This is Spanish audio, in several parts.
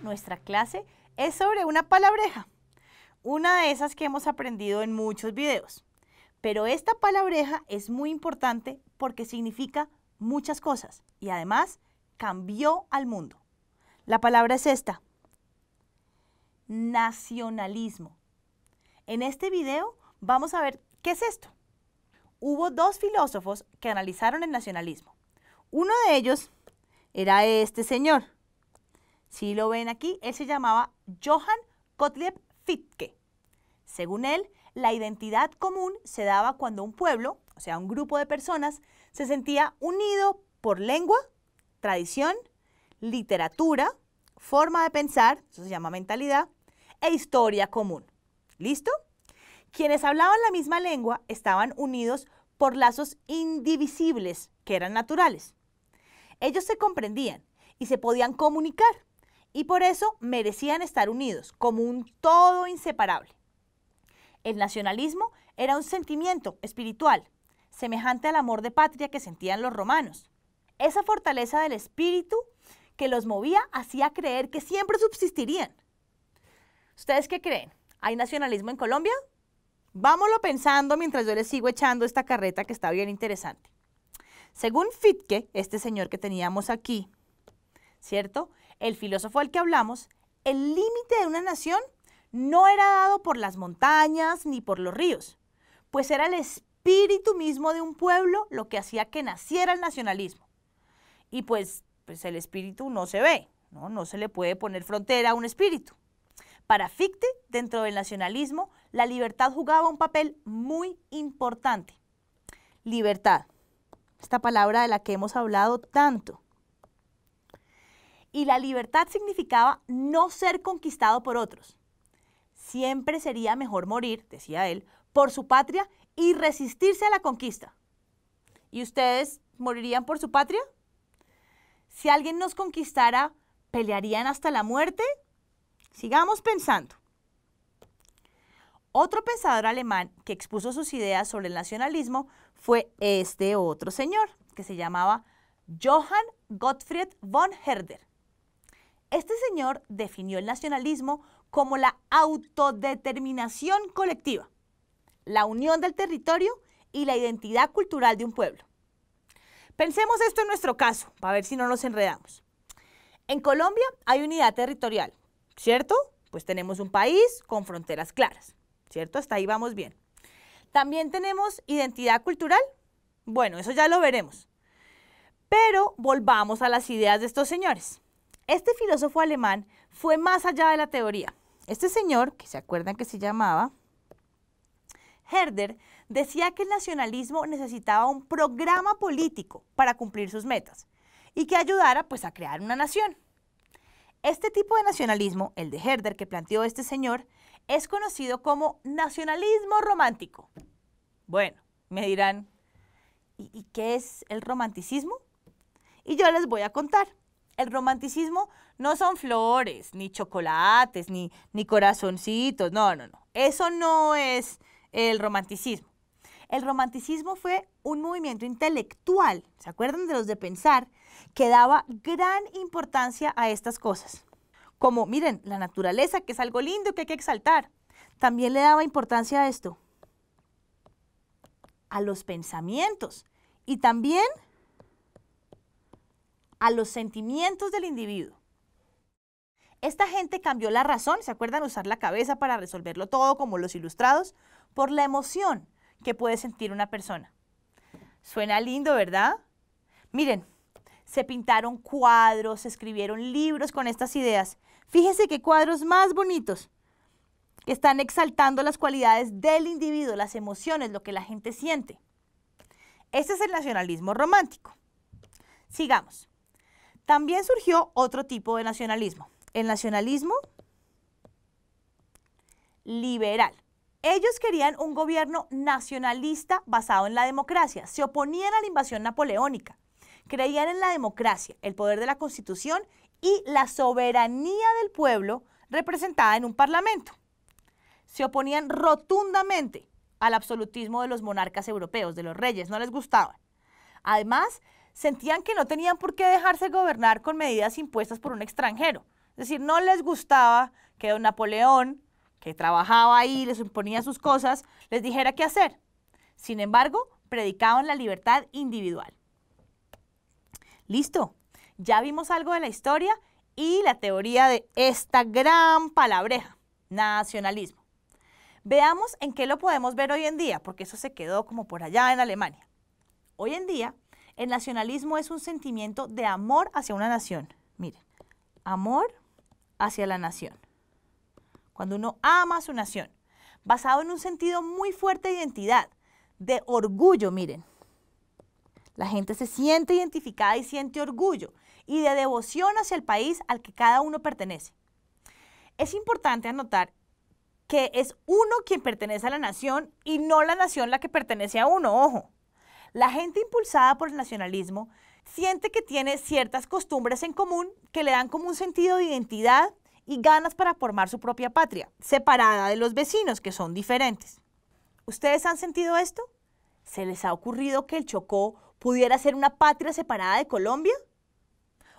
nuestra clase es sobre una palabreja, una de esas que hemos aprendido en muchos videos. Pero esta palabreja es muy importante porque significa muchas cosas y además cambió al mundo. La palabra es esta, nacionalismo. En este video vamos a ver qué es esto. Hubo dos filósofos que analizaron el nacionalismo. Uno de ellos era este señor, si lo ven aquí, él se llamaba Johann Gottlieb Fichte. Según él, la identidad común se daba cuando un pueblo, o sea, un grupo de personas, se sentía unido por lengua, tradición, literatura, forma de pensar, eso se llama mentalidad, e historia común. ¿Listo? Quienes hablaban la misma lengua estaban unidos por lazos indivisibles que eran naturales. Ellos se comprendían y se podían comunicar, y por eso merecían estar unidos como un todo inseparable. El nacionalismo era un sentimiento espiritual, semejante al amor de patria que sentían los romanos. Esa fortaleza del espíritu que los movía hacía creer que siempre subsistirían. ¿Ustedes qué creen? ¿Hay nacionalismo en Colombia? Vámonos pensando mientras yo les sigo echando esta carreta que está bien interesante. Según Fitke, este señor que teníamos aquí, ¿cierto? el filósofo al que hablamos, el límite de una nación no era dado por las montañas ni por los ríos, pues era el espíritu mismo de un pueblo lo que hacía que naciera el nacionalismo. Y pues, pues el espíritu no se ve, ¿no? no se le puede poner frontera a un espíritu. Para Fichte, dentro del nacionalismo, la libertad jugaba un papel muy importante. Libertad, esta palabra de la que hemos hablado tanto y la libertad significaba no ser conquistado por otros. Siempre sería mejor morir, decía él, por su patria y resistirse a la conquista. ¿Y ustedes morirían por su patria? Si alguien nos conquistara, ¿pelearían hasta la muerte? Sigamos pensando. Otro pensador alemán que expuso sus ideas sobre el nacionalismo fue este otro señor, que se llamaba Johann Gottfried von Herder. Este señor definió el nacionalismo como la autodeterminación colectiva, la unión del territorio y la identidad cultural de un pueblo. Pensemos esto en nuestro caso, para ver si no nos enredamos. En Colombia hay unidad territorial, ¿cierto? Pues tenemos un país con fronteras claras, ¿cierto? Hasta ahí vamos bien. También tenemos identidad cultural. Bueno, eso ya lo veremos. Pero volvamos a las ideas de estos señores. Este filósofo alemán fue más allá de la teoría. Este señor, que se acuerdan que se llamaba Herder, decía que el nacionalismo necesitaba un programa político para cumplir sus metas y que ayudara pues a crear una nación. Este tipo de nacionalismo, el de Herder que planteó este señor, es conocido como nacionalismo romántico. Bueno, me dirán, ¿y, ¿y qué es el romanticismo? Y yo les voy a contar. El romanticismo no son flores, ni chocolates, ni, ni corazoncitos, no, no, no. Eso no es el romanticismo. El romanticismo fue un movimiento intelectual, ¿se acuerdan de los de pensar? Que daba gran importancia a estas cosas. Como, miren, la naturaleza, que es algo lindo que hay que exaltar. También le daba importancia a esto, a los pensamientos y también a los sentimientos del individuo. Esta gente cambió la razón, ¿se acuerdan usar la cabeza para resolverlo todo como los ilustrados? Por la emoción que puede sentir una persona. Suena lindo, ¿verdad? Miren, se pintaron cuadros, se escribieron libros con estas ideas. Fíjense qué cuadros más bonitos que están exaltando las cualidades del individuo, las emociones, lo que la gente siente. Este es el nacionalismo romántico. Sigamos. También surgió otro tipo de nacionalismo, el nacionalismo liberal. Ellos querían un gobierno nacionalista basado en la democracia, se oponían a la invasión napoleónica, creían en la democracia, el poder de la constitución y la soberanía del pueblo representada en un parlamento. Se oponían rotundamente al absolutismo de los monarcas europeos, de los reyes, no les gustaba. Además, sentían que no tenían por qué dejarse gobernar con medidas impuestas por un extranjero. Es decir, no les gustaba que don Napoleón, que trabajaba ahí, les imponía sus cosas, les dijera qué hacer. Sin embargo, predicaban la libertad individual. Listo, ya vimos algo de la historia y la teoría de esta gran palabreja, nacionalismo. Veamos en qué lo podemos ver hoy en día, porque eso se quedó como por allá en Alemania. Hoy en día, el nacionalismo es un sentimiento de amor hacia una nación. Miren, amor hacia la nación. Cuando uno ama a su nación, basado en un sentido muy fuerte de identidad, de orgullo, miren. La gente se siente identificada y siente orgullo y de devoción hacia el país al que cada uno pertenece. Es importante anotar que es uno quien pertenece a la nación y no la nación la que pertenece a uno, ojo. La gente impulsada por el nacionalismo siente que tiene ciertas costumbres en común que le dan como un sentido de identidad y ganas para formar su propia patria, separada de los vecinos que son diferentes. ¿Ustedes han sentido esto? ¿Se les ha ocurrido que el Chocó pudiera ser una patria separada de Colombia?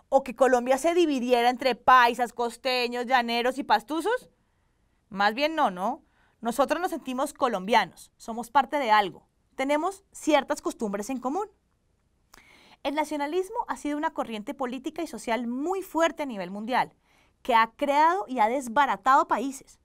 ¿O que Colombia se dividiera entre paisas, costeños, llaneros y pastuzos? Más bien no, ¿no? Nosotros nos sentimos colombianos, somos parte de algo, tenemos ciertas costumbres en común. El nacionalismo ha sido una corriente política y social muy fuerte a nivel mundial, que ha creado y ha desbaratado países.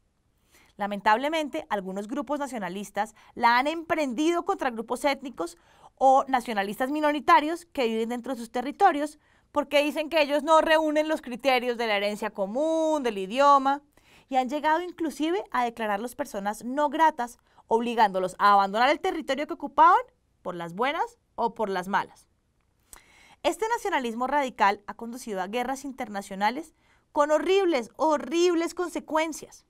Lamentablemente, algunos grupos nacionalistas la han emprendido contra grupos étnicos o nacionalistas minoritarios que viven dentro de sus territorios porque dicen que ellos no reúnen los criterios de la herencia común, del idioma, y han llegado inclusive a declararlos personas no gratas obligándolos a abandonar el territorio que ocupaban por las buenas o por las malas. Este nacionalismo radical ha conducido a guerras internacionales con horribles, horribles consecuencias.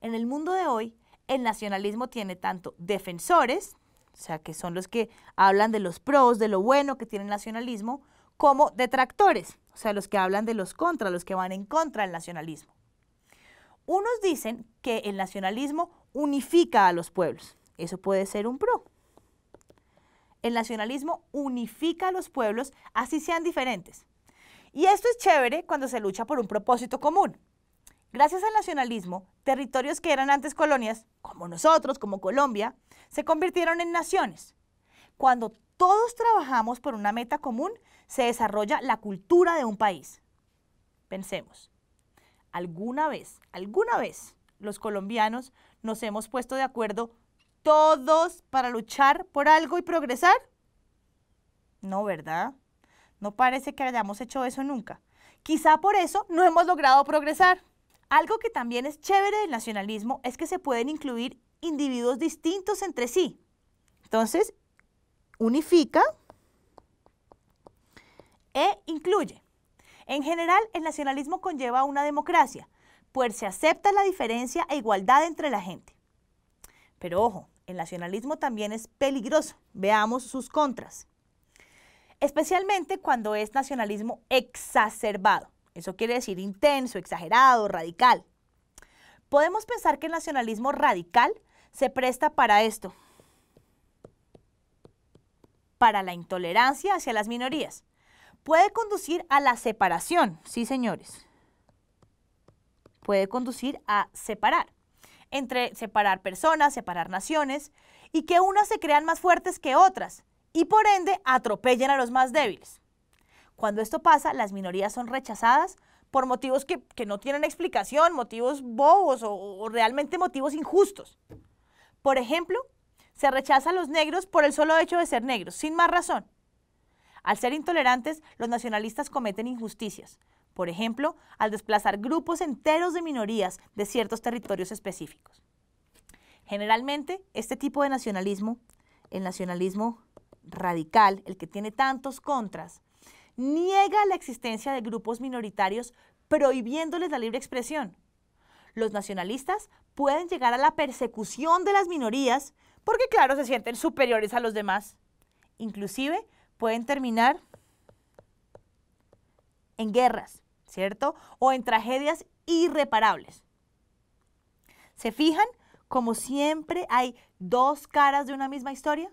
En el mundo de hoy, el nacionalismo tiene tanto defensores, o sea, que son los que hablan de los pros, de lo bueno que tiene el nacionalismo, como detractores, o sea, los que hablan de los contra, los que van en contra del nacionalismo. Unos dicen que el nacionalismo unifica a los pueblos. Eso puede ser un pro. El nacionalismo unifica a los pueblos, así sean diferentes. Y esto es chévere cuando se lucha por un propósito común. Gracias al nacionalismo, territorios que eran antes colonias, como nosotros, como Colombia, se convirtieron en naciones. Cuando todos trabajamos por una meta común, se desarrolla la cultura de un país. Pensemos, alguna vez, alguna vez, los colombianos nos hemos puesto de acuerdo todos para luchar por algo y progresar? No, ¿verdad? No parece que hayamos hecho eso nunca. Quizá por eso no hemos logrado progresar. Algo que también es chévere del nacionalismo es que se pueden incluir individuos distintos entre sí. Entonces, unifica e incluye. En general, el nacionalismo conlleva una democracia, pues se acepta la diferencia e igualdad entre la gente. Pero ojo, el nacionalismo también es peligroso. Veamos sus contras. Especialmente cuando es nacionalismo exacerbado. Eso quiere decir intenso, exagerado, radical. Podemos pensar que el nacionalismo radical se presta para esto, para la intolerancia hacia las minorías. Puede conducir a la separación, sí señores, puede conducir a separar, entre separar personas, separar naciones, y que unas se crean más fuertes que otras, y por ende atropellen a los más débiles. Cuando esto pasa, las minorías son rechazadas por motivos que, no tienen explicación, motivos bobos o, o realmente motivos injustos. Por ejemplo, se rechaza a los negros por el solo hecho de ser negros, sin más razón. Al ser intolerantes, los nacionalistas cometen injusticias, por ejemplo, al desplazar grupos enteros de minorías de ciertos territorios específicos. Generalmente, este tipo de nacionalismo, el nacionalismo radical, el que tiene tantos contras, niega la existencia de grupos minoritarios prohibiéndoles la libre expresión. Los nacionalistas pueden llegar a la persecución de las minorías porque claro, se sienten superiores a los demás. Inclusive pueden terminar en guerras, ¿cierto? O en tragedias irreparables. ¿Se fijan? Como siempre hay dos caras de una misma historia.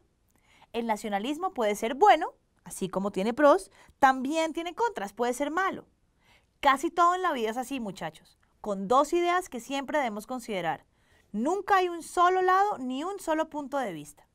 El nacionalismo puede ser bueno, así como tiene pros, también tiene contras, puede ser malo. Casi todo en la vida es así, muchachos, con dos ideas que siempre debemos considerar. Nunca hay un solo lado ni un solo punto de vista.